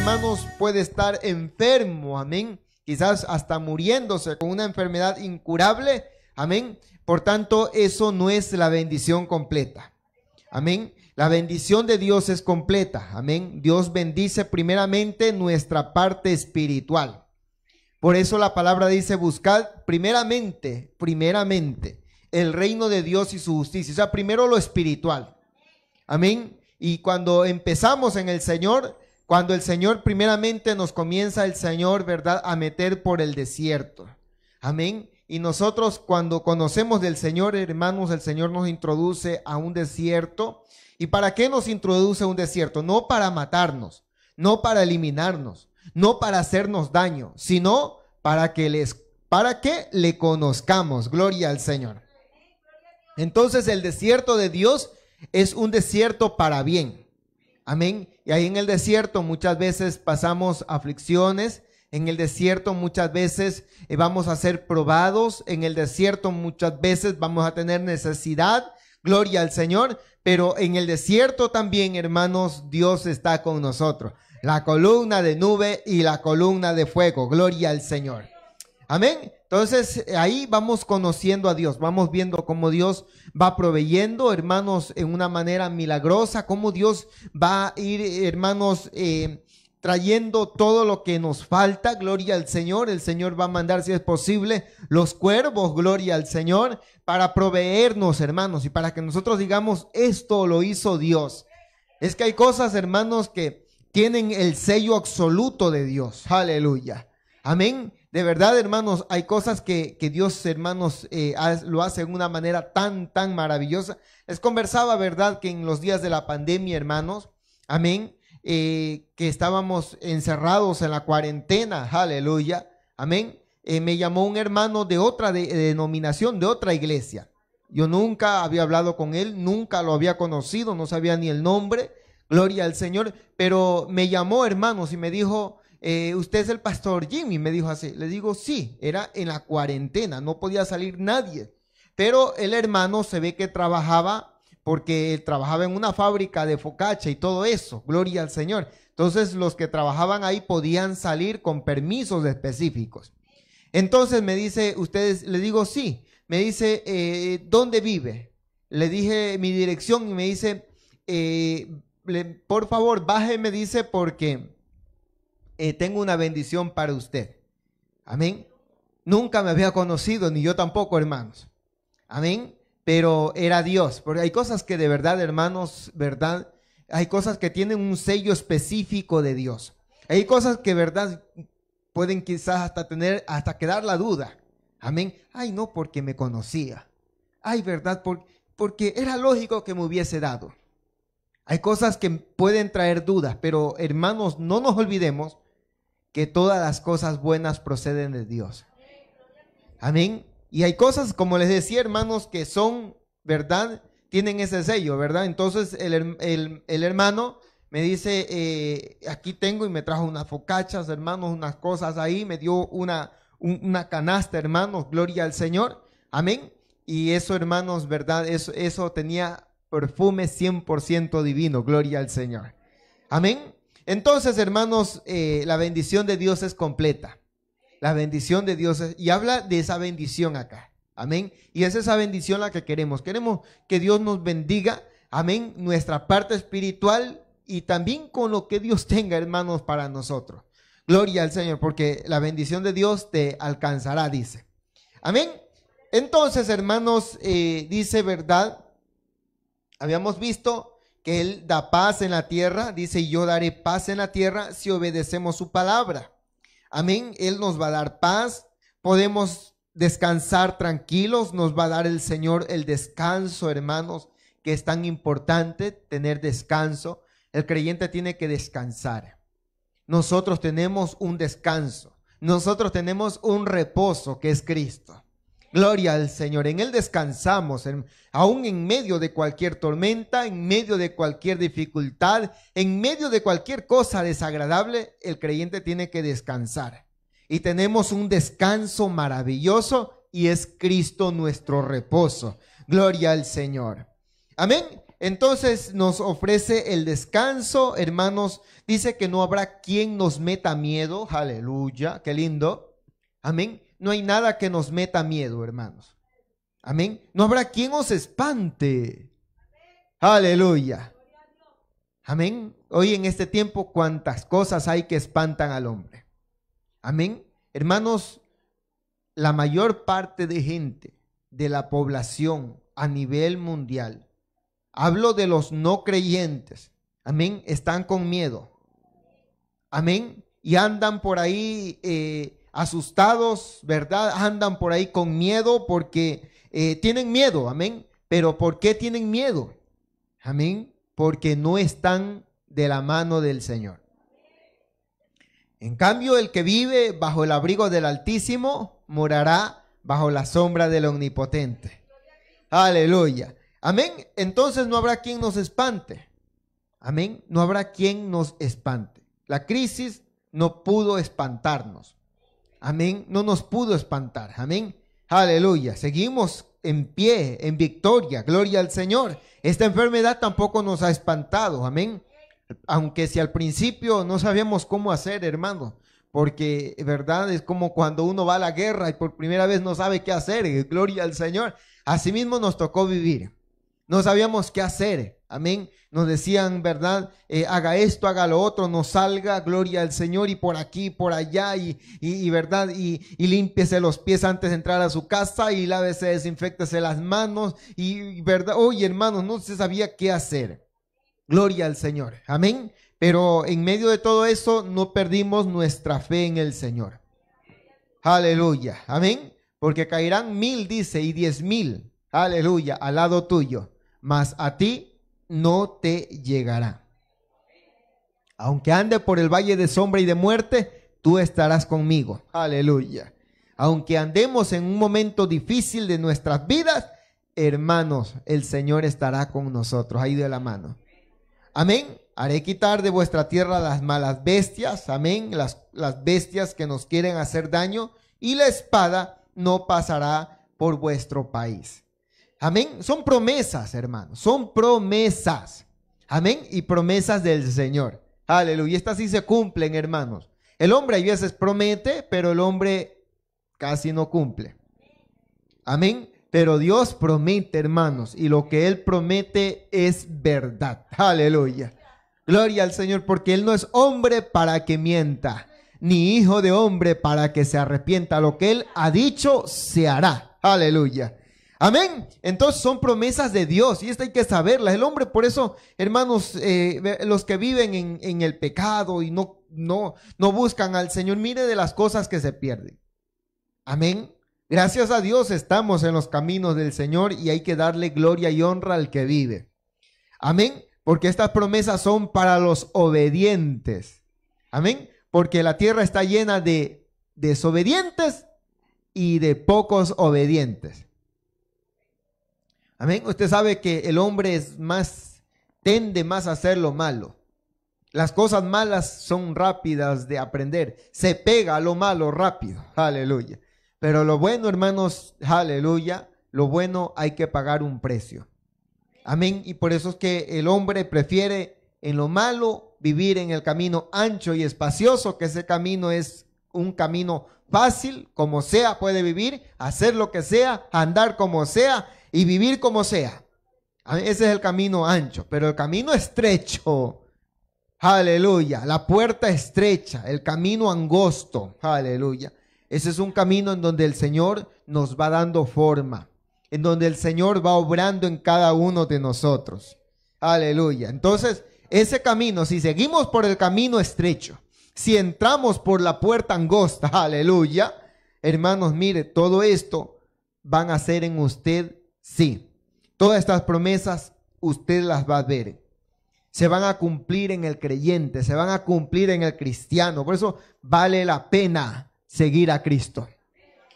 hermanos, puede estar enfermo, amén. Quizás hasta muriéndose con una enfermedad incurable, amén. Por tanto, eso no es la bendición completa. Amén. La bendición de Dios es completa. Amén. Dios bendice primeramente nuestra parte espiritual. Por eso la palabra dice, buscad primeramente, primeramente, el reino de Dios y su justicia. O sea, primero lo espiritual. Amén. Y cuando empezamos en el Señor, cuando el Señor primeramente nos comienza el Señor, ¿verdad?, a meter por el desierto. Amén. Y nosotros cuando conocemos del Señor, hermanos, el Señor nos introduce a un desierto. ¿Y para qué nos introduce a un desierto? No para matarnos, no para eliminarnos, no para hacernos daño, sino para que les para que le conozcamos. Gloria al Señor. Entonces el desierto de Dios es un desierto para bien. Amén. Y ahí en el desierto muchas veces pasamos aflicciones. En el desierto muchas veces eh, vamos a ser probados. En el desierto muchas veces vamos a tener necesidad. Gloria al Señor. Pero en el desierto también, hermanos, Dios está con nosotros. La columna de nube y la columna de fuego. Gloria al Señor. Amén. Entonces eh, ahí vamos conociendo a Dios, vamos viendo cómo Dios va proveyendo, hermanos, en una manera milagrosa, cómo Dios va a ir, hermanos, eh, trayendo todo lo que nos falta, gloria al Señor. El Señor va a mandar, si es posible, los cuervos, gloria al Señor, para proveernos, hermanos, y para que nosotros digamos, esto lo hizo Dios. Es que hay cosas, hermanos, que tienen el sello absoluto de Dios. Aleluya. Amén. De verdad, hermanos, hay cosas que, Dios, hermanos, eh, lo hace de una manera tan, tan maravillosa. Les conversaba, ¿verdad?, que en los días de la pandemia, hermanos, amén, eh, que estábamos encerrados en la cuarentena, aleluya, amén. Eh, me llamó un hermano de otra denominación, de otra iglesia. Yo nunca había hablado con él, nunca lo había conocido, no sabía ni el nombre, gloria al Señor, pero me llamó, hermanos, y me dijo, eh, usted es el pastor Jimmy, me dijo así. Le digo, sí, era en la cuarentena, no podía salir nadie. Pero el hermano se ve que trabajaba porque trabajaba en una fábrica de focacha y todo eso, gloria al Señor. Entonces los que trabajaban ahí podían salir con permisos específicos. Entonces me dice, ustedes, le digo, sí, me dice, eh, ¿dónde vive? Le dije mi dirección y me dice, eh, por favor, baje, me dice, porque eh, tengo una bendición para usted. Amén. Nunca me había conocido, ni yo tampoco, hermanos. Amén. Pero era Dios. Porque hay cosas que de verdad, hermanos, verdad, hay cosas que tienen un sello específico de Dios. Hay cosas que verdad pueden quizás hasta tener, hasta quedar la duda. Amén. Ay, no, porque me conocía. Ay, verdad, porque era lógico que me hubiese dado. Hay cosas que pueden traer dudas, pero hermanos, no nos olvidemos que todas las cosas buenas proceden de Dios. Amén. Y hay cosas, como les decía, hermanos, que son, ¿verdad? Tienen ese sello, ¿verdad? Entonces el, el, hermano me dice, eh, aquí tengo y me trajo unas focachas, hermanos, unas cosas ahí, me dio una, una canasta, hermanos, gloria al Señor. Amén. Y eso, hermanos, ¿verdad? Eso, eso tenía perfume 100% divino, gloria al Señor. Amén. Entonces, hermanos, eh, la bendición de Dios es completa. La bendición de Dios es, y habla de esa bendición acá. Amén. Y es esa bendición la que queremos. Queremos que Dios nos bendiga. Amén. Nuestra parte espiritual y también con lo que Dios tenga, hermanos, para nosotros. Gloria al Señor, porque la bendición de Dios te alcanzará, dice. Amén. Entonces, hermanos, eh, dice verdad. Habíamos visto que Él da paz en la tierra, dice, yo daré paz en la tierra si obedecemos su palabra. Amén, Él nos va a dar paz, podemos descansar tranquilos, nos va a dar el Señor el descanso, hermanos, que es tan importante tener descanso. El creyente tiene que descansar. Nosotros tenemos un descanso, nosotros tenemos un reposo que es Cristo. Gloria al Señor. En Él descansamos, aún en medio de cualquier tormenta, en medio de cualquier dificultad, en medio de cualquier cosa desagradable, el creyente tiene que descansar. Y tenemos un descanso maravilloso y es Cristo nuestro reposo. Gloria al Señor. Amén. Entonces nos ofrece el descanso, hermanos. Dice que no habrá quien nos meta miedo. Aleluya. Qué lindo. Amén no hay nada que nos meta miedo, hermanos. Amén. No habrá quien os espante. Aleluya. Amén. Hoy en este tiempo, cuántas cosas hay que espantan al hombre. Amén. Hermanos, la mayor parte de gente de la población a nivel mundial, hablo de los no creyentes, amén, están con miedo. Amén. Y andan por ahí eh, asustados, ¿verdad? Andan por ahí con miedo porque eh, tienen miedo, amén. Pero ¿por qué tienen miedo? Amén. Porque no están de la mano del Señor. En cambio, el que vive bajo el abrigo del Altísimo morará bajo la sombra del Omnipotente. Aleluya. Amén. Entonces no habrá quien nos espante. Amén. No habrá quien nos espante. La crisis no pudo espantarnos. Amén. No nos pudo espantar. Amén. Aleluya. Seguimos en pie, en victoria. Gloria al Señor. Esta enfermedad tampoco nos ha espantado. Amén. Aunque si al principio no sabíamos cómo hacer, hermano. Porque, ¿verdad? Es como cuando uno va a la guerra y por primera vez no sabe qué hacer. Gloria al Señor. Asimismo nos tocó vivir. No sabíamos qué hacer. Amén. Nos decían, ¿verdad? Eh, haga esto, haga lo otro, no salga, gloria al Señor, y por aquí, por allá, y, y, ¿verdad? Y, y, límpiese los pies antes de entrar a su casa, y lávese, desinfectase las manos, y, ¿verdad? Oye, hermano, hermanos, no se sabía qué hacer. Gloria al Señor. Amén. Pero en medio de todo eso, no perdimos nuestra fe en el Señor. Aleluya. Amén. Porque caerán mil, dice, y diez mil. Aleluya. Al lado tuyo mas a ti no te llegará. Aunque ande por el valle de sombra y de muerte, tú estarás conmigo. Aleluya. Aunque andemos en un momento difícil de nuestras vidas, hermanos, el Señor estará con nosotros, ahí de la mano. Amén. Haré quitar de vuestra tierra las malas bestias, amén, las, las bestias que nos quieren hacer daño, y la espada no pasará por vuestro país. Amén. Son promesas, hermanos. Son promesas. Amén. Y promesas del Señor. Aleluya. Estas sí se cumplen, hermanos. El hombre a veces promete, pero el hombre casi no cumple. Amén. Pero Dios promete, hermanos, y lo que Él promete es verdad. Aleluya. Gloria al Señor, porque Él no es hombre para que mienta, ni hijo de hombre para que se arrepienta. Lo que Él ha dicho se hará. Aleluya. Amén. Entonces son promesas de Dios y esto hay que saberlas. El hombre, por eso, hermanos, eh, los que viven en, en, el pecado y no, no, no buscan al Señor, mire de las cosas que se pierden. Amén. Gracias a Dios estamos en los caminos del Señor y hay que darle gloria y honra al que vive. Amén. Porque estas promesas son para los obedientes. Amén. Porque la tierra está llena de desobedientes y de pocos obedientes. Amén. Usted sabe que el hombre es más, tende más a hacer lo malo. Las cosas malas son rápidas de aprender. Se pega a lo malo rápido. Aleluya. Pero lo bueno, hermanos, aleluya, lo bueno hay que pagar un precio. Amén. Y por eso es que el hombre prefiere en lo malo vivir en el camino ancho y espacioso, que ese camino es un camino fácil, como sea, puede vivir, hacer lo que sea, andar como sea y vivir como sea. Ese es el camino ancho, pero el camino estrecho. Aleluya. La puerta estrecha, el camino angosto. Aleluya. Ese es un camino en donde el Señor nos va dando forma, en donde el Señor va obrando en cada uno de nosotros. Aleluya. Entonces, ese camino, si seguimos por el camino estrecho, si entramos por la puerta angosta, aleluya, hermanos, mire, todo esto van a ser en usted, sí. Todas estas promesas usted las va a ver. Se van a cumplir en el creyente, se van a cumplir en el cristiano. Por eso vale la pena seguir a Cristo.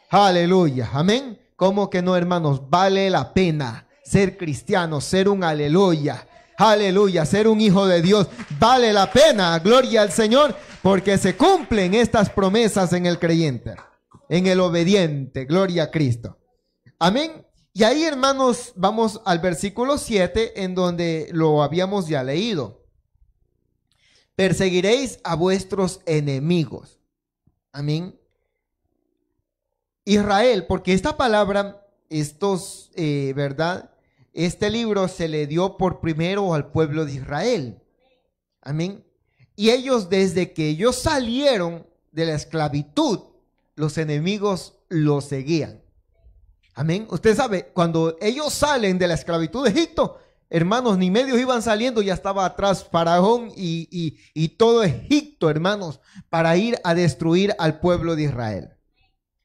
Aleluya, amén. ¿Cómo que no, hermanos? Vale la pena ser cristiano, ser un aleluya. Aleluya, ser un hijo de Dios. Vale la pena, gloria al Señor. Porque se cumplen estas promesas en el creyente, en el obediente. Gloria a Cristo. Amén. Y ahí, hermanos, vamos al versículo 7, en donde lo habíamos ya leído. Perseguiréis a vuestros enemigos. Amén. Israel, porque esta palabra, estos, eh, ¿verdad? Este libro se le dio por primero al pueblo de Israel. Amén. Y ellos desde que ellos salieron de la esclavitud, los enemigos los seguían. Amén. Usted sabe, cuando ellos salen de la esclavitud de Egipto, hermanos, ni medios iban saliendo, ya estaba atrás Faraón y, y, y todo Egipto, hermanos, para ir a destruir al pueblo de Israel.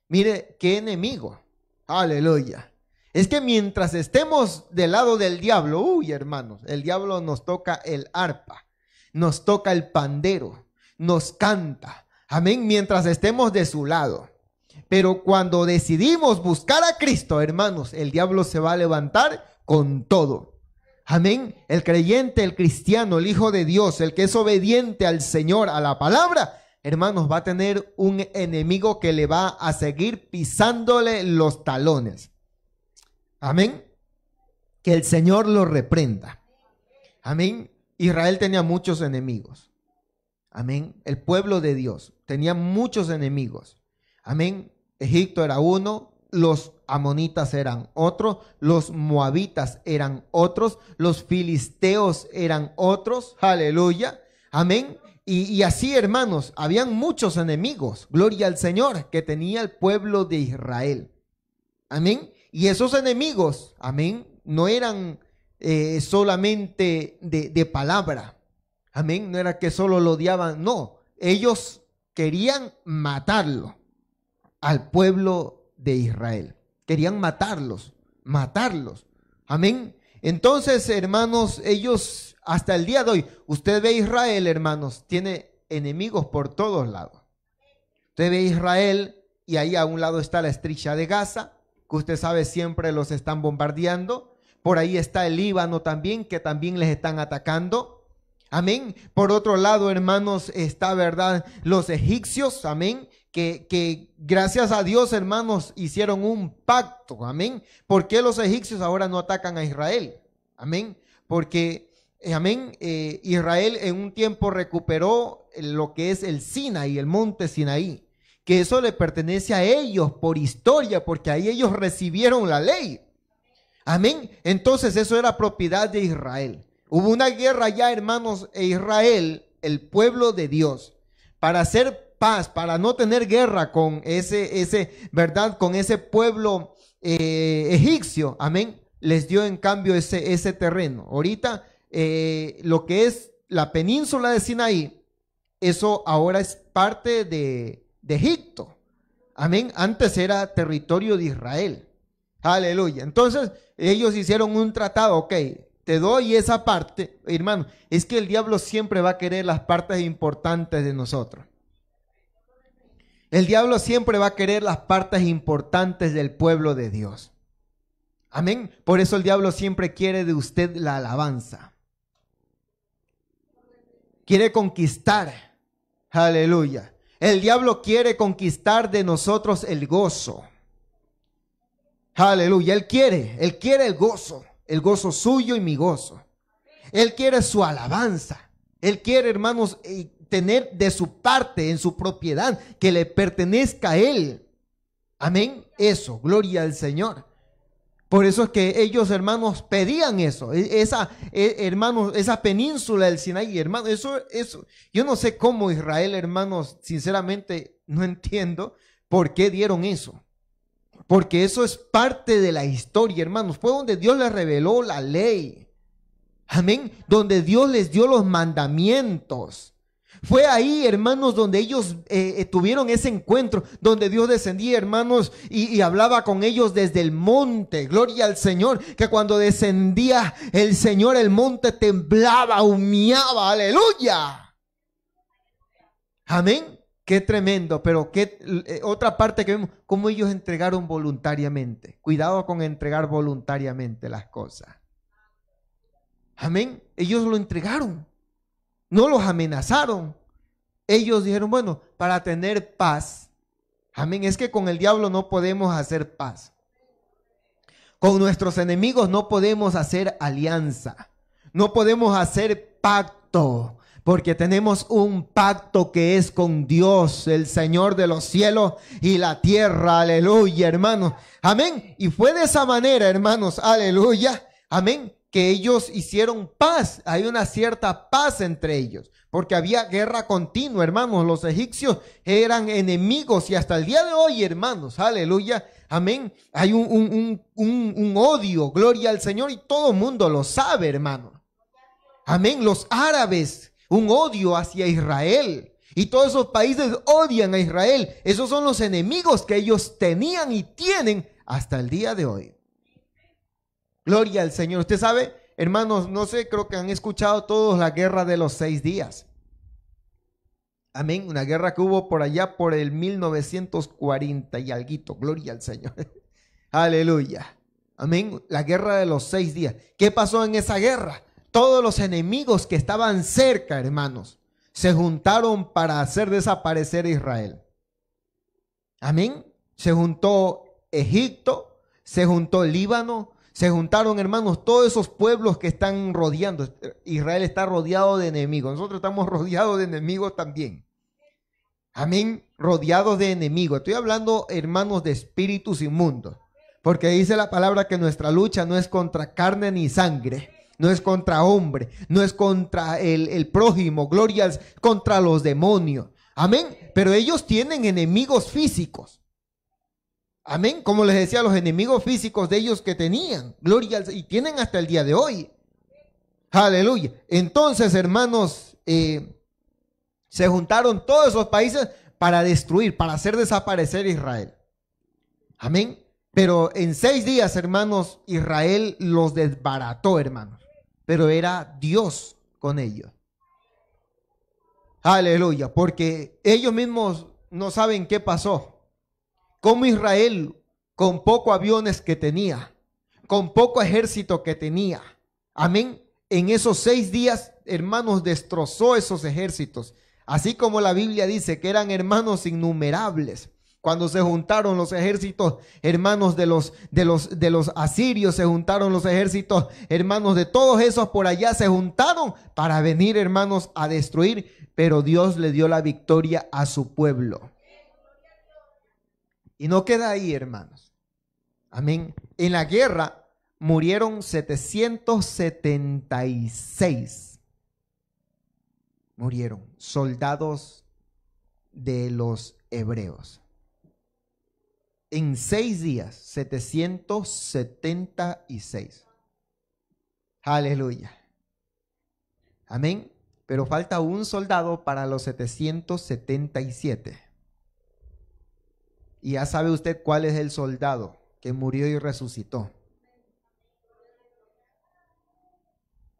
Mire, qué enemigo. Aleluya. Es que mientras estemos del lado del diablo, uy, hermanos, el diablo nos toca el arpa nos toca el pandero, nos canta. Amén, mientras estemos de su lado. Pero cuando decidimos buscar a Cristo, hermanos, el diablo se va a levantar con todo. Amén. El creyente, el cristiano, el hijo de Dios, el que es obediente al Señor, a la palabra, hermanos, va a tener un enemigo que le va a seguir pisándole los talones. Amén. Que el Señor lo reprenda. Amén. Israel tenía muchos enemigos. Amén. El pueblo de Dios tenía muchos enemigos. Amén. Egipto era uno, los amonitas eran otro, los moabitas eran otros, los filisteos eran otros. Aleluya. Amén. Y, y, así, hermanos, habían muchos enemigos. Gloria al Señor que tenía el pueblo de Israel. Amén. Y esos enemigos, amén, no eran eh, solamente de, de palabra. Amén. No era que solo lo odiaban, no. Ellos querían matarlo al pueblo de Israel. Querían matarlos, matarlos. Amén. Entonces, hermanos, ellos hasta el día de hoy, usted ve Israel, hermanos, tiene enemigos por todos lados. Usted ve Israel y ahí a un lado está la estrella de Gaza, que usted sabe siempre los están bombardeando. Por ahí está el Líbano también, que también les están atacando. Amén. Por otro lado, hermanos, está, ¿verdad? Los egipcios, amén, que, que, gracias a Dios, hermanos, hicieron un pacto, amén. ¿Por qué los egipcios ahora no atacan a Israel? Amén. Porque, eh, amén, eh, Israel en un tiempo recuperó lo que es el Sinaí, el monte Sinaí, que eso le pertenece a ellos por historia, porque ahí ellos recibieron la ley. Amén. Entonces eso era propiedad de Israel. Hubo una guerra ya, hermanos, e Israel, el pueblo de Dios, para hacer paz, para no tener guerra con ese, ese, ¿verdad? Con ese pueblo eh, egipcio. Amén. Les dio en cambio ese, ese terreno. Ahorita eh, lo que es la península de Sinaí, eso ahora es parte de, de Egipto. Amén. Antes era territorio de Israel. Aleluya. Entonces, ellos hicieron un tratado, ok, te doy esa parte, hermano. Es que el diablo siempre va a querer las partes importantes de nosotros. El diablo siempre va a querer las partes importantes del pueblo de Dios. Amén. Por eso el diablo siempre quiere de usted la alabanza. Quiere conquistar. Aleluya. El diablo quiere conquistar de nosotros el gozo. Aleluya. Él quiere, Él quiere el gozo, el gozo suyo y mi gozo. Él quiere su alabanza. Él quiere, hermanos, eh, tener de su parte, en su propiedad, que le pertenezca a Él. Amén. Eso, gloria al Señor. Por eso es que ellos, hermanos, pedían eso. E, esa, e, hermanos, esa península del Sinaí, hermano. eso, eso. Yo no sé cómo Israel, hermanos, sinceramente, no entiendo por qué dieron eso. Porque eso es parte de la historia, hermanos. Fue donde Dios les reveló la ley. Amén. Donde Dios les dio los mandamientos. Fue ahí, hermanos, donde ellos eh, eh, tuvieron ese encuentro, donde Dios descendía, hermanos, y, y, hablaba con ellos desde el monte. Gloria al Señor, que cuando descendía el Señor, el monte temblaba, humeaba, aleluya. Amén. Qué tremendo, pero qué eh, otra parte que vemos, cómo ellos entregaron voluntariamente. Cuidado con entregar voluntariamente las cosas. Amén. Ellos lo entregaron. No los amenazaron. Ellos dijeron, bueno, para tener paz. Amén. Es que con el diablo no podemos hacer paz. Con nuestros enemigos no podemos hacer alianza. No podemos hacer pacto. Porque tenemos un pacto que es con Dios, el Señor de los cielos y la tierra. Aleluya, hermanos. Amén. Y fue de esa manera, hermanos. Aleluya. Amén. Que ellos hicieron paz. Hay una cierta paz entre ellos. Porque había guerra continua, hermanos. Los egipcios eran enemigos y hasta el día de hoy, hermanos. Aleluya. Amén. Hay un, un odio. Gloria al Señor y todo el mundo lo sabe, hermanos. Amén. Los árabes un odio hacia Israel. Y todos esos países odian a Israel. Esos son los enemigos que ellos tenían y tienen hasta el día de hoy. Gloria al Señor. Usted sabe, hermanos, no sé, creo que han escuchado todos la guerra de los seis días. Amén. Una guerra que hubo por allá por el 1940 y alguito. Gloria al Señor. Aleluya. Amén. La guerra de los seis días. ¿Qué pasó en esa guerra? todos los enemigos que estaban cerca, hermanos, se juntaron para hacer desaparecer a Israel. Amén. Se juntó Egipto, se juntó Líbano, se juntaron, hermanos, todos esos pueblos que están rodeando. Israel está rodeado de enemigos. Nosotros estamos rodeados de enemigos también. Amén. Rodeados de enemigos. Estoy hablando, hermanos, de espíritus inmundos. Porque dice la palabra que nuestra lucha no es contra carne ni sangre, no es contra hombre, no es contra el, prójimo, gloria contra los demonios. Amén. Pero ellos tienen enemigos físicos. Amén. Como les decía, los enemigos físicos de ellos que tenían, gloria y tienen hasta el día de hoy. Aleluya. Entonces, hermanos, eh, se juntaron todos esos países para destruir, para hacer desaparecer Israel. Amén. Pero en seis días, hermanos, Israel los desbarató, hermanos pero era Dios con ellos. Aleluya, porque ellos mismos no saben qué pasó. Como Israel, con pocos aviones que tenía, con poco ejército que tenía. Amén. En esos seis días, hermanos, destrozó esos ejércitos. Así como la Biblia dice que eran hermanos innumerables. Cuando se juntaron los ejércitos hermanos de los, de los, de los asirios, se juntaron los ejércitos hermanos de todos esos por allá, se juntaron para venir hermanos a destruir, pero Dios le dio la victoria a su pueblo. Y no queda ahí, hermanos. Amén. En la guerra murieron 776. Murieron soldados de los hebreos en seis días, 776. Aleluya. Amén. Pero falta un soldado para los 777. Y ya sabe usted cuál es el soldado que murió y resucitó.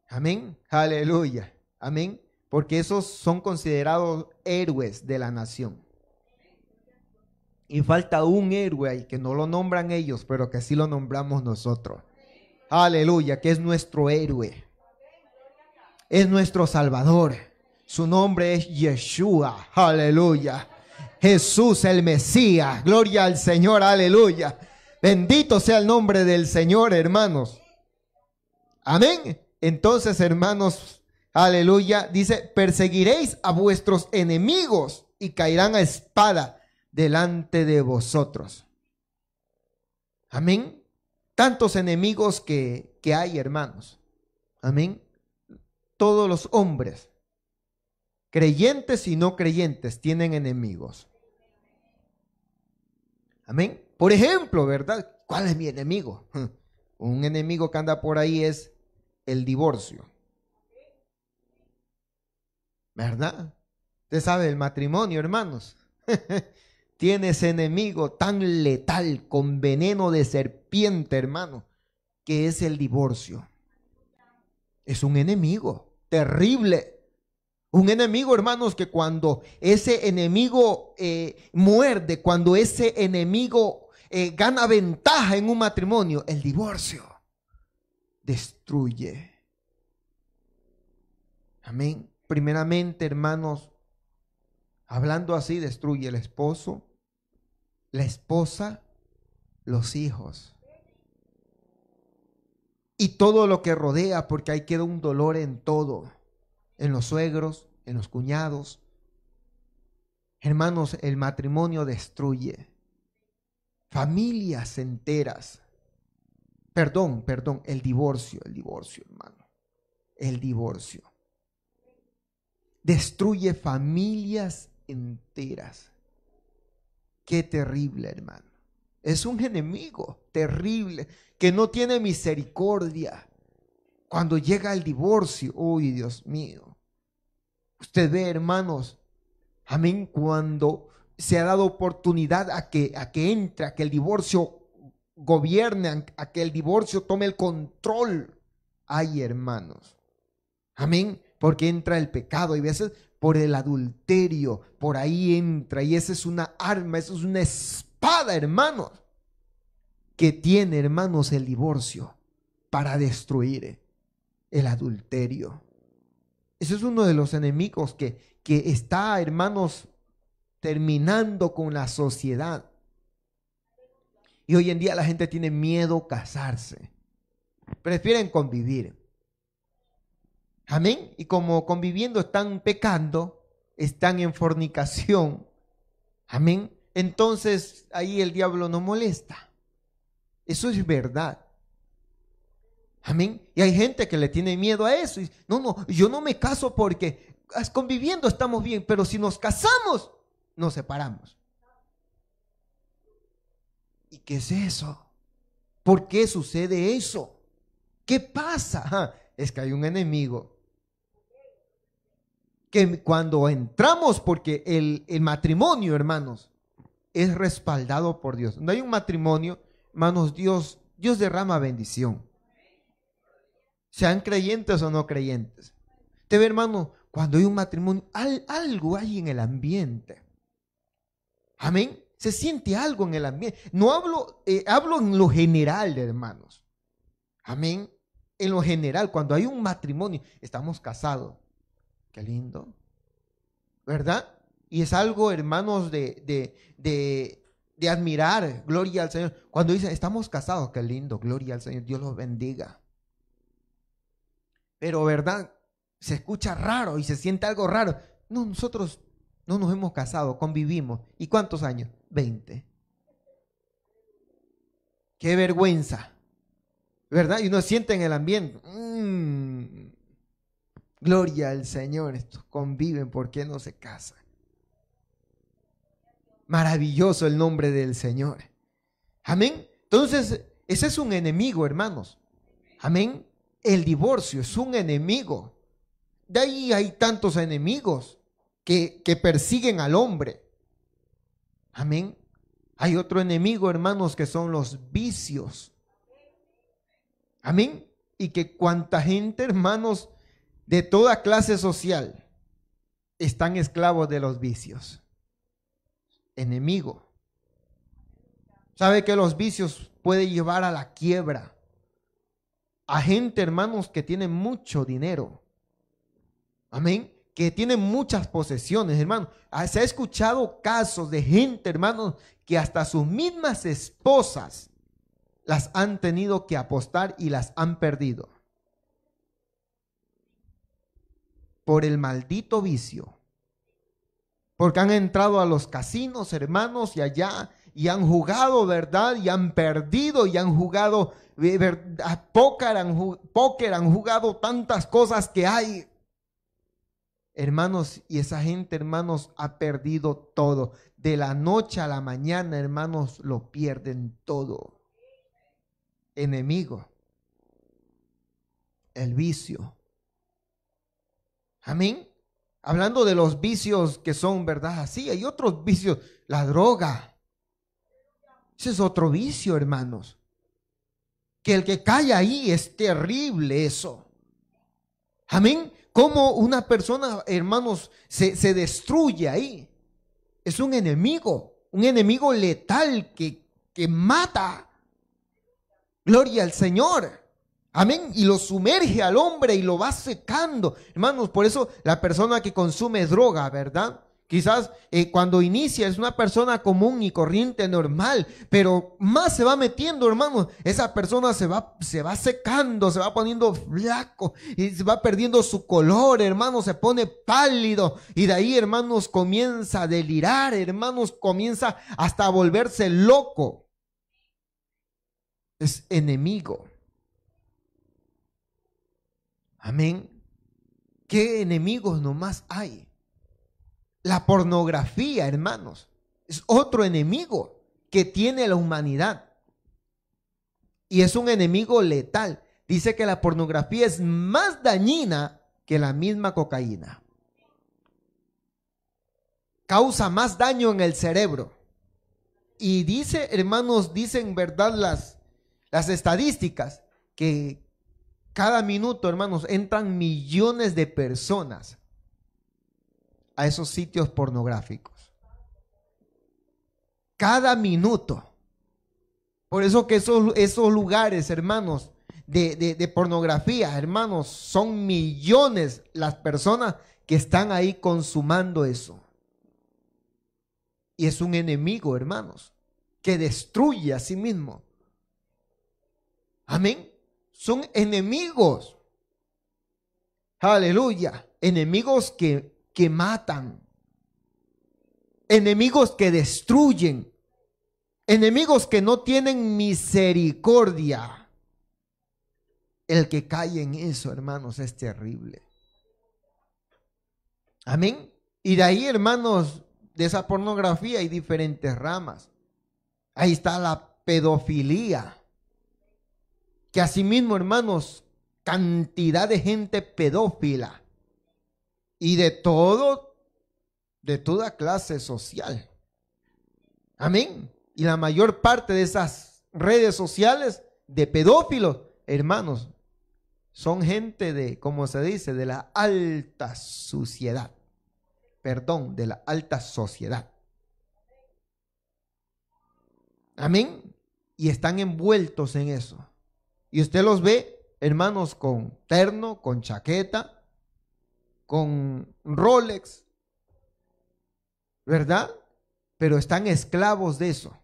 Amén. Aleluya. Amén. Porque esos son considerados héroes de la nación. Y falta un héroe ahí que no lo nombran ellos, pero que sí lo nombramos nosotros. Aleluya, que es nuestro héroe. Es nuestro Salvador. Su nombre es Yeshua. Aleluya. Jesús el Mesías. Gloria al Señor. Aleluya. Bendito sea el nombre del Señor, hermanos. Amén. Entonces, hermanos, aleluya. Dice, perseguiréis a vuestros enemigos y caerán a espada delante de vosotros. Amén. Tantos enemigos que, que hay, hermanos. Amén. Todos los hombres, creyentes y no creyentes, tienen enemigos. Amén. Por ejemplo, ¿verdad? ¿Cuál es mi enemigo? Un enemigo que anda por ahí es el divorcio. ¿Verdad? Usted sabe, el matrimonio, hermanos. Tienes enemigo tan letal con veneno de serpiente, hermano, que es el divorcio. Es un enemigo terrible. Un enemigo, hermanos, que cuando ese enemigo eh, muerde, cuando ese enemigo eh, gana ventaja en un matrimonio, el divorcio destruye. Amén. Primeramente, hermanos, hablando así, destruye el esposo, la esposa, los hijos y todo lo que rodea, porque ahí queda un dolor en todo, en los suegros, en los cuñados. Hermanos, el matrimonio destruye familias enteras. Perdón, perdón, el divorcio, el divorcio, hermano. El divorcio. Destruye familias enteras. Qué terrible, hermano. Es un enemigo terrible que no tiene misericordia. Cuando llega el divorcio, uy, Dios mío. Usted ve, hermanos, amén, cuando se ha dado oportunidad a que, a que entre, a que el divorcio gobierne, a que el divorcio tome el control. Ay, hermanos. Amén. Porque entra el pecado. Y veces por el adulterio, por ahí entra y esa es una arma, esa es una espada, hermanos, que tiene, hermanos, el divorcio para destruir el adulterio. Ese es uno de los enemigos que, que está, hermanos, terminando con la sociedad. Y hoy en día la gente tiene miedo a casarse. Prefieren convivir. Amén. Y como conviviendo están pecando, están en fornicación. Amén. Entonces ahí el diablo no molesta. Eso es verdad. Amén. Y hay gente que le tiene miedo a eso. Y, no, no, yo no me caso porque conviviendo estamos bien, pero si nos casamos, nos separamos. ¿Y qué es eso? ¿Por qué sucede eso? ¿Qué pasa? Es que hay un enemigo que cuando entramos, porque el, el matrimonio, hermanos, es respaldado por Dios. No hay un matrimonio, hermanos, Dios, Dios derrama bendición. Sean creyentes o no creyentes. Te ve, hermano, cuando hay un matrimonio, algo hay en el ambiente. Amén. Se siente algo en el ambiente. No hablo, eh, hablo en lo general, hermanos. Amén. En lo general, cuando hay un matrimonio, estamos casados lindo. ¿Verdad? Y es algo, hermanos, de, de, de, de admirar. Gloria al Señor. Cuando dicen, estamos casados, qué lindo. Gloria al Señor. Dios los bendiga. Pero, ¿verdad? Se escucha raro y se siente algo raro. No, nosotros no nos hemos casado, convivimos. ¿Y cuántos años? Veinte. Qué vergüenza. ¿Verdad? Y uno siente en el ambiente. Mmm, Gloria al Señor, estos conviven, ¿por qué no se casan? Maravilloso el nombre del Señor. Amén. Entonces, ese es un enemigo, hermanos. Amén. El divorcio es un enemigo. De ahí hay tantos enemigos que, que persiguen al hombre. Amén. Hay otro enemigo, hermanos, que son los vicios. Amén. Y que cuánta gente, hermanos, de toda clase social están esclavos de los vicios. Enemigo. Sabe que los vicios pueden llevar a la quiebra. A gente, hermanos, que tiene mucho dinero. Amén. Que tiene muchas posesiones, hermano. Ah, se ha escuchado casos de gente, hermanos, que hasta sus mismas esposas las han tenido que apostar y las han perdido. por el maldito vicio. Porque han entrado a los casinos, hermanos, y allá, y han jugado, ¿verdad? Y han perdido, y han jugado eh, póker, han, han jugado tantas cosas que hay. Hermanos, y esa gente, hermanos, ha perdido todo. De la noche a la mañana, hermanos, lo pierden todo. Enemigo, el vicio Amén. Hablando de los vicios que son, ¿verdad? Así, hay otros vicios. La droga. Ese es otro vicio, hermanos. Que el que cae ahí es terrible eso. Amén. Como una persona, hermanos, se, se destruye ahí. Es un enemigo, un enemigo letal que, que mata. Gloria al Señor. Amén. Y lo sumerge al hombre y lo va secando. Hermanos, por eso la persona que consume droga, ¿verdad? Quizás eh, cuando inicia es una persona común y corriente, normal, pero más se va metiendo, hermanos. Esa persona se va, se va secando, se va poniendo flaco y se va perdiendo su color, hermanos. Se pone pálido y de ahí, hermanos, comienza a delirar, hermanos, comienza hasta volverse loco. Es enemigo. Amén. ¿Qué enemigos nomás hay? La pornografía, hermanos, es otro enemigo que tiene la humanidad. Y es un enemigo letal. Dice que la pornografía es más dañina que la misma cocaína. Causa más daño en el cerebro. Y dice, hermanos, dicen verdad las, las estadísticas, que cada minuto, hermanos, entran millones de personas a esos sitios pornográficos. Cada minuto. Por eso que esos, esos lugares, hermanos, de, de, pornografía, hermanos, son millones las personas que están ahí consumando eso. Y es un enemigo, hermanos, que destruye a sí mismo. Amén son enemigos. Aleluya. Enemigos que, que matan. Enemigos que destruyen. Enemigos que no tienen misericordia. El que cae en eso, hermanos, es terrible. Amén. Y de ahí, hermanos, de esa pornografía hay diferentes ramas. Ahí está la pedofilia que asimismo, hermanos, cantidad de gente pedófila y de todo, de toda clase social. Amén. Y la mayor parte de esas redes sociales de pedófilos, hermanos, son gente de, como se dice, de la alta suciedad. Perdón, de la alta sociedad. Amén. Y están envueltos en eso. Y usted los ve, hermanos, con terno, con chaqueta, con Rolex, ¿verdad? Pero están esclavos de eso.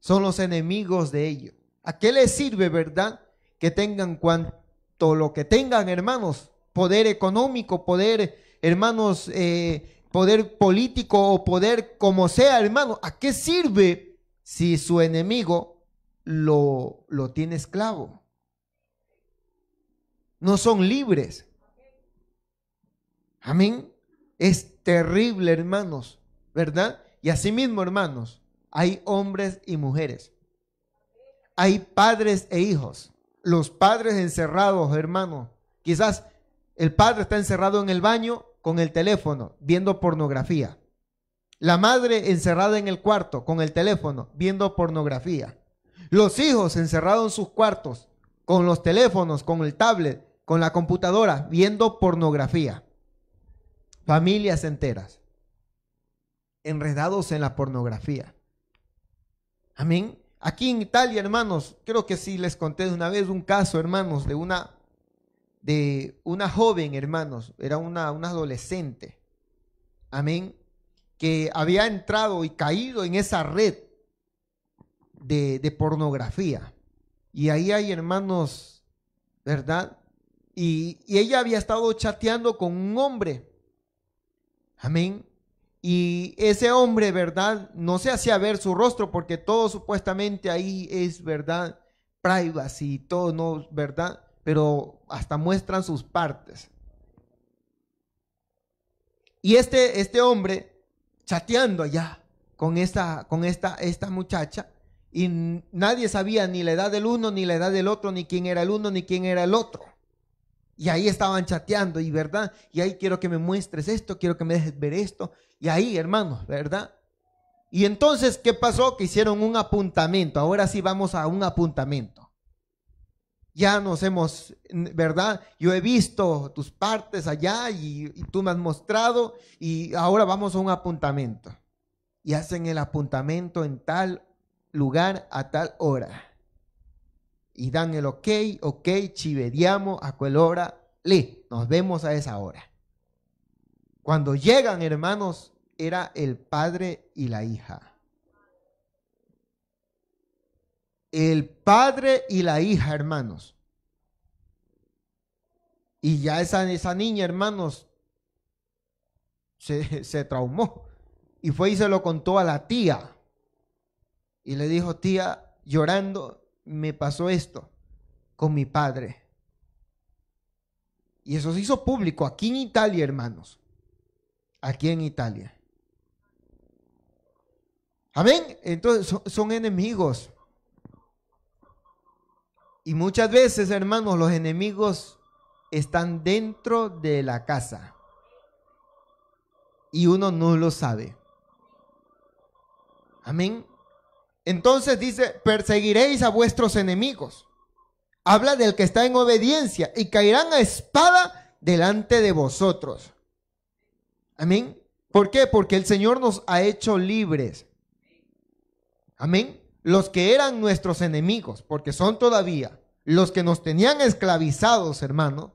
Son los enemigos de ello. ¿A qué les sirve, verdad? Que tengan cuanto lo que tengan, hermanos. Poder económico, poder, hermanos, eh, poder político o poder como sea, hermano. ¿A qué sirve si su enemigo lo, lo tiene esclavo? no son libres. Amén. Es terrible, hermanos, ¿verdad? Y asimismo, hermanos, hay hombres y mujeres. Hay padres e hijos. Los padres encerrados, hermano. Quizás el padre está encerrado en el baño con el teléfono, viendo pornografía. La madre encerrada en el cuarto con el teléfono, viendo pornografía. Los hijos encerrados en sus cuartos, con los teléfonos, con el tablet, con la computadora viendo pornografía. Familias enteras enredados en la pornografía. Amén. Aquí en Italia, hermanos, creo que sí les conté una vez un caso, hermanos, de una de una joven, hermanos, era una, una adolescente. Amén. Que había entrado y caído en esa red de, de pornografía. Y ahí hay, hermanos, ¿verdad? Y, ella había estado chateando con un hombre. Amén. Y ese hombre, ¿verdad? No se hacía ver su rostro porque todo supuestamente ahí es, ¿verdad? Privacy, todo, ¿no? ¿Verdad? Pero hasta muestran sus partes. Y este, este hombre chateando allá con esta, con esta, esta muchacha y nadie sabía ni la edad del uno, ni la edad del otro, ni quién era el uno, ni quién era el otro. Y ahí estaban chateando, y verdad, y ahí quiero que me muestres esto, quiero que me dejes ver esto. Y ahí, hermanos, ¿verdad? Y entonces, ¿qué pasó? Que hicieron un apuntamiento. Ahora sí vamos a un apuntamiento. Ya nos hemos, ¿verdad? Yo he visto tus partes allá y, tú me has mostrado y ahora vamos a un apuntamiento. Y hacen el apuntamiento en tal lugar a tal hora y dan el ok, ok, chivediamo, a a hora, le, nos vemos a esa hora. Cuando llegan, hermanos, era el padre y la hija. El padre y la hija, hermanos. Y ya esa, esa niña, hermanos, se, se traumó. Y fue y se lo contó a la tía. Y le dijo, tía, llorando, me pasó esto con mi padre. Y eso se hizo público aquí en Italia, hermanos. Aquí en Italia. Amén. Entonces son, enemigos. Y muchas veces, hermanos, los enemigos están dentro de la casa. Y uno no lo sabe. Amén. Entonces dice, perseguiréis a vuestros enemigos. Habla del que está en obediencia y caerán a espada delante de vosotros. Amén. ¿Por qué? Porque el Señor nos ha hecho libres. Amén. Los que eran nuestros enemigos, porque son todavía los que nos tenían esclavizados, hermano.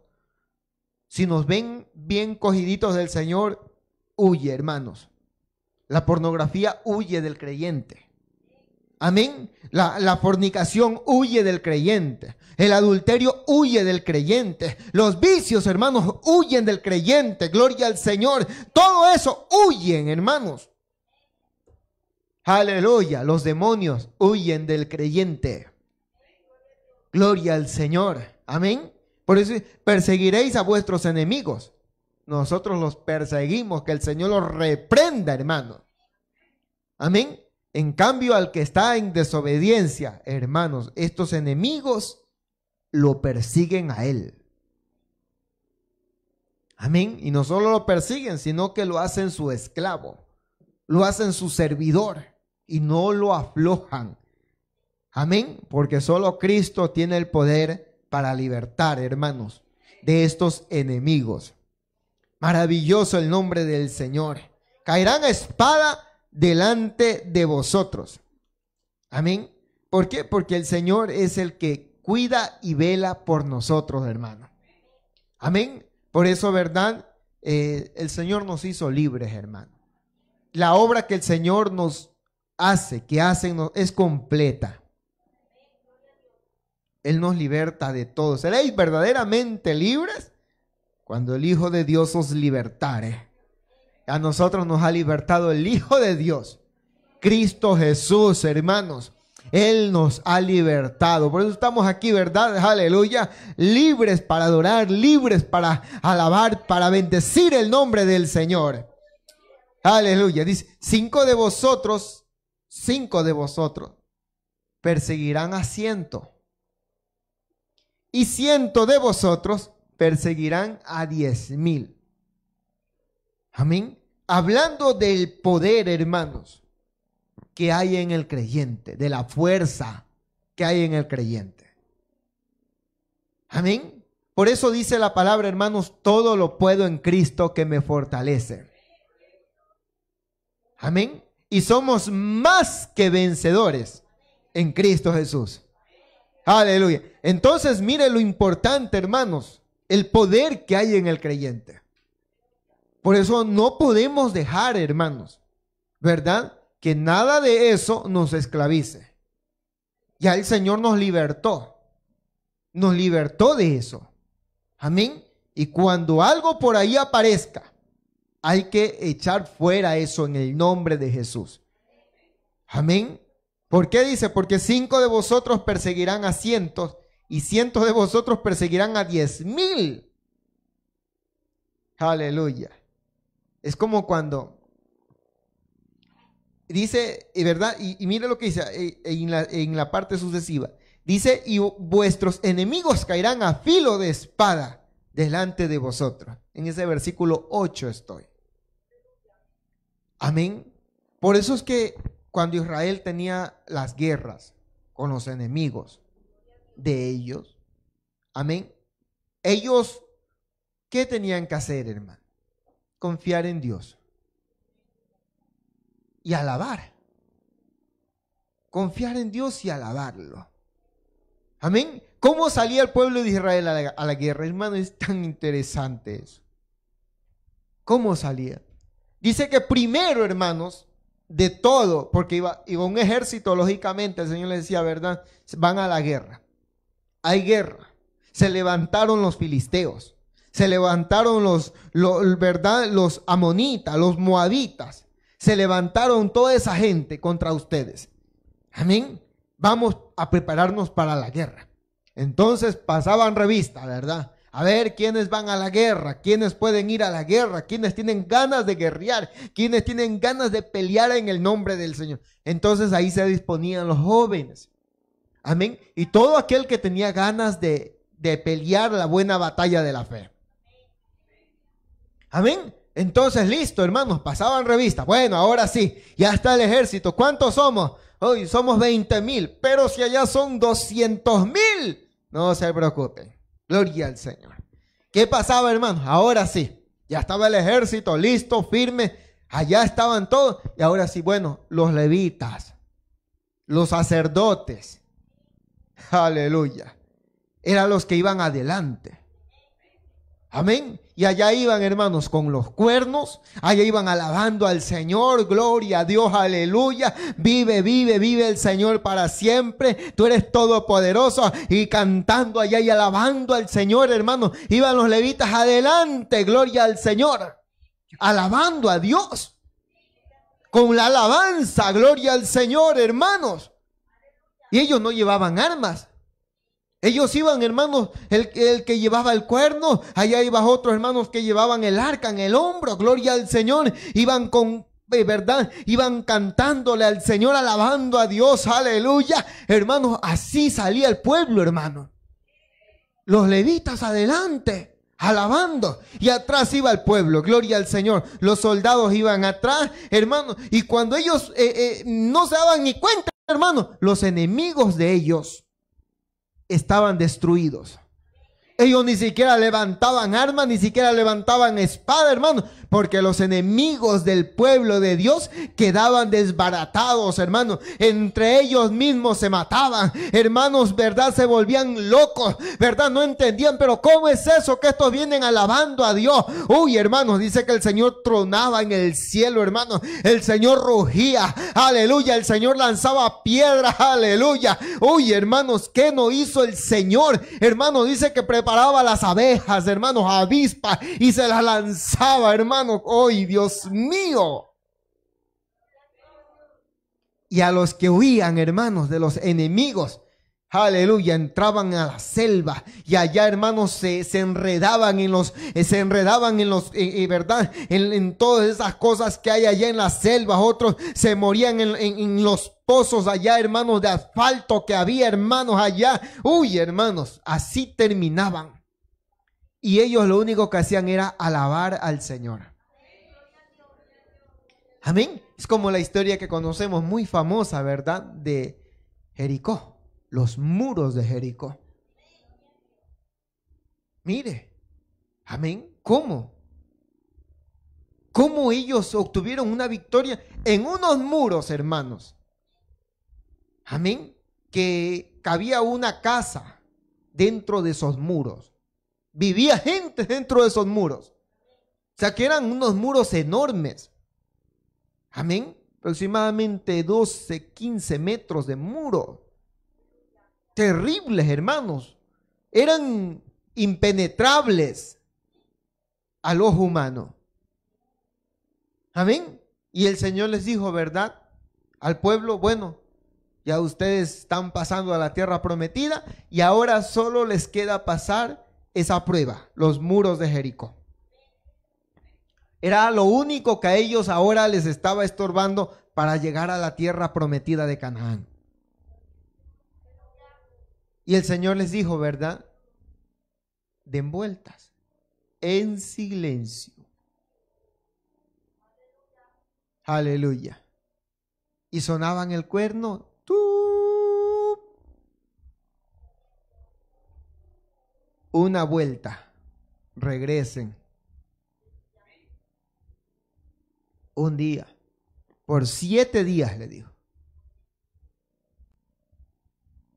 Si nos ven bien cogiditos del Señor, huye, hermanos. La pornografía huye del creyente. Amén. La, fornicación huye del creyente. El adulterio huye del creyente. Los vicios, hermanos, huyen del creyente. Gloria al Señor. Todo eso huyen, hermanos. Aleluya. Los demonios huyen del creyente. Gloria al Señor. Amén. Por eso perseguiréis a vuestros enemigos. Nosotros los perseguimos. Que el Señor los reprenda, hermanos. Amén. En cambio, al que está en desobediencia, hermanos, estos enemigos lo persiguen a él. Amén. Y no solo lo persiguen, sino que lo hacen su esclavo, lo hacen su servidor y no lo aflojan. Amén. Porque solo Cristo tiene el poder para libertar, hermanos, de estos enemigos. Maravilloso el nombre del Señor. Caerán espada delante de vosotros. Amén. ¿Por qué? Porque el Señor es el que cuida y vela por nosotros, hermano. Amén. Por eso, ¿verdad? Eh, el Señor nos hizo libres, hermano. La obra que el Señor nos hace, que hace, es completa. Él nos liberta de todo. ¿Seréis verdaderamente libres? Cuando el Hijo de Dios os libertare a nosotros nos ha libertado el Hijo de Dios, Cristo Jesús, hermanos. Él nos ha libertado. Por eso estamos aquí, ¿verdad? Aleluya. Libres para adorar, libres para alabar, para bendecir el nombre del Señor. Aleluya. Dice, cinco de vosotros, cinco de vosotros perseguirán a ciento. Y ciento de vosotros perseguirán a diez mil. Amén. Hablando del poder, hermanos, que hay en el creyente, de la fuerza que hay en el creyente. Amén. Por eso dice la palabra, hermanos, todo lo puedo en Cristo que me fortalece. Amén. Y somos más que vencedores en Cristo Jesús. Aleluya. Entonces, mire lo importante, hermanos, el poder que hay en el creyente. Por eso no podemos dejar, hermanos, ¿verdad? Que nada de eso nos esclavice. Ya el Señor nos libertó. Nos libertó de eso. Amén. Y cuando algo por ahí aparezca, hay que echar fuera eso en el nombre de Jesús. Amén. ¿Por qué dice? Porque cinco de vosotros perseguirán a cientos y cientos de vosotros perseguirán a diez mil. Aleluya. Es como cuando dice, ¿verdad? Y, y mire lo que dice eh, en la, en la parte sucesiva. Dice, y vuestros enemigos caerán a filo de espada delante de vosotros. En ese versículo 8 estoy. Amén. Por eso es que cuando Israel tenía las guerras con los enemigos de ellos, amén, ellos, ¿qué tenían que hacer, hermano? confiar en Dios y alabar. Confiar en Dios y alabarlo. Amén. ¿Cómo salía el pueblo de Israel a la, guerra? Hermano, es tan interesante eso. ¿Cómo salía? Dice que primero, hermanos, de todo, porque iba, iba un ejército, lógicamente, el Señor le decía, ¿verdad? Van a la guerra. Hay guerra. Se levantaron los filisteos se levantaron los, ¿verdad? los amonitas, los moabitas, se levantaron toda esa gente contra ustedes. Amén. Vamos a prepararnos para la guerra. Entonces pasaban revista, ¿verdad? A ver quiénes van a la guerra, quiénes pueden ir a la guerra, quiénes tienen ganas de guerrear, quiénes tienen ganas de pelear en el nombre del Señor. Entonces ahí se disponían los jóvenes. Amén. Y todo aquel que tenía ganas de, de pelear la buena batalla de la fe. Amén. Entonces, listo, hermanos, pasaban revista. Bueno, ahora sí, ya está el ejército. ¿Cuántos somos? Hoy somos 20 mil, pero si allá son 200 mil, no se preocupen. Gloria al Señor. ¿Qué pasaba, hermanos? Ahora sí, ya estaba el ejército listo, firme. Allá estaban todos. Y ahora sí, bueno, los levitas, los sacerdotes. Aleluya. Eran los que iban adelante. Amén. Y allá iban, hermanos, con los cuernos. Allá iban alabando al Señor. Gloria a Dios, aleluya. Vive, vive, vive el Señor para siempre. Tú eres todopoderoso. Y cantando allá y alabando al Señor, hermanos. Iban los levitas adelante. Gloria al Señor. Alabando a Dios. Con la alabanza. Gloria al Señor, hermanos. Y ellos no llevaban armas. Ellos iban, hermanos, el, el, que llevaba el cuerno, allá iban otros hermanos que llevaban el arca en el hombro, gloria al Señor, iban con eh, verdad, iban cantándole al Señor, alabando a Dios, aleluya. Hermanos, así salía el pueblo, hermano. Los levitas adelante, alabando, y atrás iba el pueblo, gloria al Señor. Los soldados iban atrás, hermanos, y cuando ellos eh, eh, no se daban ni cuenta, hermanos, los enemigos de ellos estaban destruidos. Ellos ni siquiera levantaban armas, ni siquiera levantaban espada, hermano, porque los enemigos del pueblo de Dios quedaban desbaratados, hermano. Entre ellos mismos se mataban, hermanos, ¿verdad? Se volvían locos, ¿verdad? No entendían, pero ¿cómo es eso que estos vienen alabando a Dios? Uy, hermanos, dice que el Señor tronaba en el cielo, hermano. El Señor rugía, aleluya. El Señor lanzaba piedras, aleluya. Uy, hermanos, ¿qué no hizo el Señor? Hermano, dice que paraba las abejas, hermanos, avispa y se las lanzaba, hermanos. ¡Ay, Dios mío! Y a los que huían, hermanos, de los enemigos, Aleluya, entraban a la selva y allá, hermanos, se, enredaban en los, se enredaban en los, eh, eh, eh, ¿verdad? En, todas esas cosas que hay allá en la selva. Otros se morían en los pozos allá, hermanos, de asfalto que había, hermanos, allá. Uy, hermanos, así terminaban. Y ellos lo único que hacían era alabar al Señor. Amén. Es como la historia que conocemos, muy famosa, ¿verdad? De Jericó los muros de Jericó. Mire, amén, ¿cómo? ¿Cómo ellos obtuvieron una victoria en unos muros, hermanos? Amén, que cabía una casa dentro de esos muros. Vivía gente dentro de esos muros. O sea que eran unos muros enormes. Amén. Aproximadamente 12, 15 metros de muro terribles, hermanos. Eran impenetrables al ojo humano. Amén. Y el Señor les dijo, ¿verdad? Al pueblo, bueno, ya ustedes están pasando a la tierra prometida y ahora solo les queda pasar esa prueba, los muros de Jericó. Era lo único que a ellos ahora les estaba estorbando para llegar a la tierra prometida de Canaán. Y el Señor les dijo, ¿verdad? Den vueltas en silencio. Aleluya. Y sonaban el cuerno. ¡tú! Una vuelta. Regresen. Un día. Por siete días le dijo.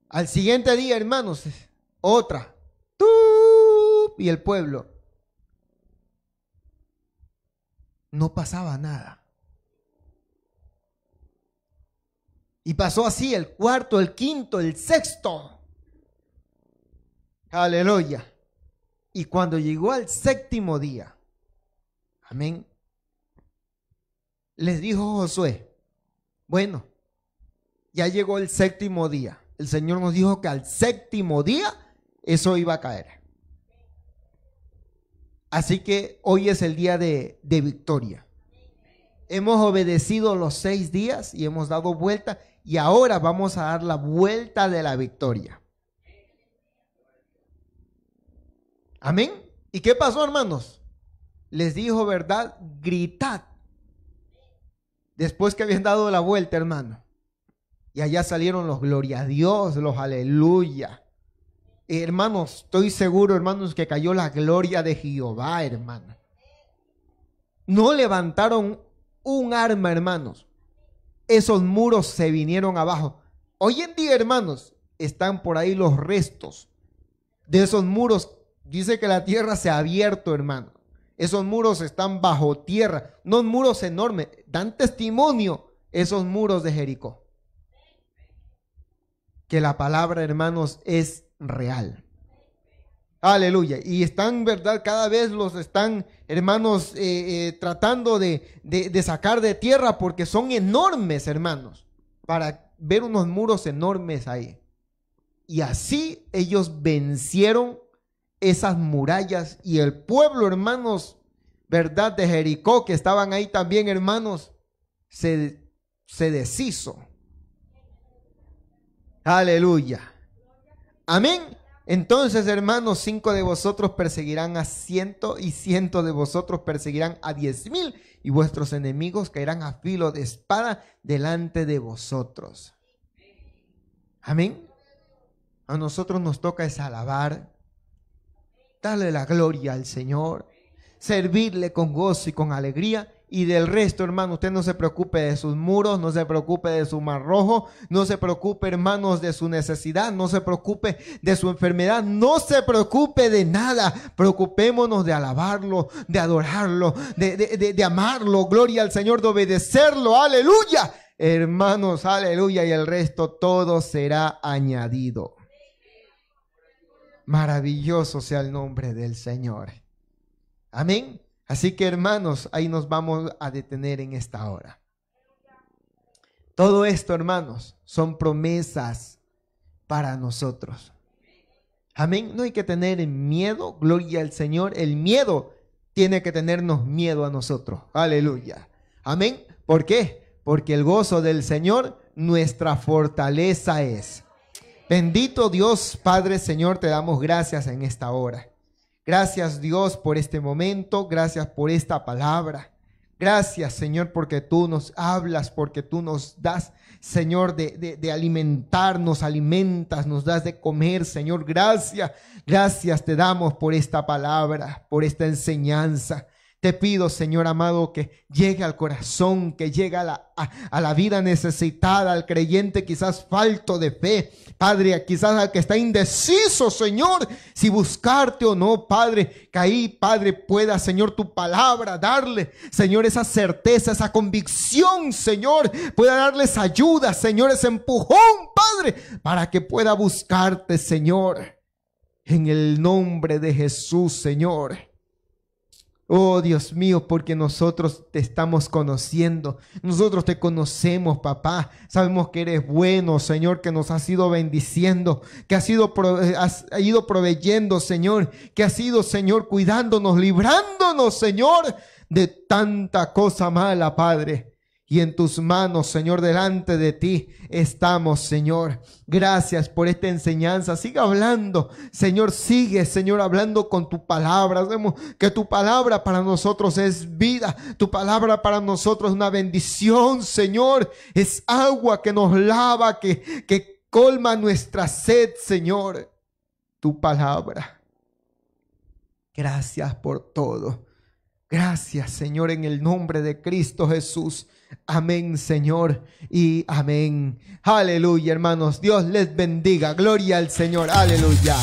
Al siguiente día, hermanos, otra. Y el pueblo. No pasaba nada. Y pasó así el cuarto, el quinto, el sexto. Aleluya. Y cuando llegó al séptimo día, amén, les dijo Josué, bueno, ya llegó el séptimo día el Señor nos dijo que al séptimo día eso iba a caer. Así que hoy es el día de, de victoria. Hemos obedecido los seis días y hemos dado vuelta y ahora vamos a dar la vuelta de la victoria. Amén. ¿Y qué pasó, hermanos? Les dijo, ¿verdad? Gritad. Después que habían dado la vuelta, hermano. Y allá salieron los gloria a Dios, los aleluya. Hermanos, estoy seguro, hermanos, que cayó la gloria de Jehová, hermano. No levantaron un arma, hermanos. Esos muros se vinieron abajo. Hoy en día, hermanos, están por ahí los restos de esos muros. Dice que la tierra se ha abierto, hermano. Esos muros están bajo tierra. No muros enormes. Dan testimonio esos muros de Jericó que la palabra, hermanos, es real. Aleluya. Y están, ¿verdad? Cada vez los están, hermanos, eh, eh, tratando de, de, sacar de tierra porque son enormes, hermanos, para ver unos muros enormes ahí. Y así ellos vencieron esas murallas y el pueblo, hermanos, ¿verdad? De Jericó, que estaban ahí también, hermanos, se, se deshizo Aleluya. Amén. Entonces, hermanos, cinco de vosotros perseguirán a ciento y ciento de vosotros perseguirán a diez mil y vuestros enemigos caerán a filo de espada delante de vosotros. Amén. A nosotros nos toca es alabar, darle la gloria al Señor, servirle con gozo y con alegría y del resto, hermano, usted no se preocupe de sus muros, no se preocupe de su mar rojo, no se preocupe, hermanos, de su necesidad, no se preocupe de su enfermedad, no se preocupe de nada. Preocupémonos de alabarlo, de adorarlo, de, amarlo, gloria al Señor, de obedecerlo, aleluya. Hermanos, aleluya, y el resto todo será añadido. Maravilloso sea el nombre del Señor. Amén. Así que hermanos, ahí nos vamos a detener en esta hora. Todo esto, hermanos, son promesas para nosotros. Amén. No hay que tener miedo, gloria al Señor. El miedo tiene que tenernos miedo a nosotros. Aleluya. Amén. ¿Por qué? Porque el gozo del Señor nuestra fortaleza es. Bendito Dios, Padre, Señor, te damos gracias en esta hora. Gracias Dios por este momento, gracias por esta palabra. Gracias Señor porque tú nos hablas, porque tú nos das, Señor, de, de, alimentarnos, alimentas, nos das de comer, Señor. Gracias, gracias te damos por esta palabra, por esta enseñanza. Te pido, Señor amado, que llegue al corazón, que llegue a la, la vida necesitada, al creyente quizás falto de fe, Padre, quizás al que está indeciso, Señor, si buscarte o no, Padre, que ahí, Padre, pueda, Señor, tu palabra darle, Señor, esa certeza, esa convicción, Señor, pueda darles ayuda, Señor, ese empujón, Padre, para que pueda buscarte, Señor, en el nombre de Jesús, Señor. Oh Dios mío, porque nosotros te estamos conociendo. Nosotros te conocemos, papá. Sabemos que eres bueno, Señor, que nos has ido bendiciendo, que has ido, eh, ido proveyendo, Señor, que has ido, Señor, cuidándonos, librándonos, Señor, de tanta cosa mala, Padre y en tus manos, Señor, delante de ti estamos, Señor. Gracias por esta enseñanza. Siga hablando, Señor, sigue, Señor, hablando con tu palabra. Sabemos que tu palabra para nosotros es vida, tu palabra para nosotros es una bendición, Señor. Es agua que nos lava, que, que colma nuestra sed, Señor. Tu palabra. Gracias por todo. Gracias, Señor, en el nombre de Cristo Jesús. Amén, Señor, y amén. Aleluya, hermanos. Dios les bendiga. Gloria al Señor. Aleluya.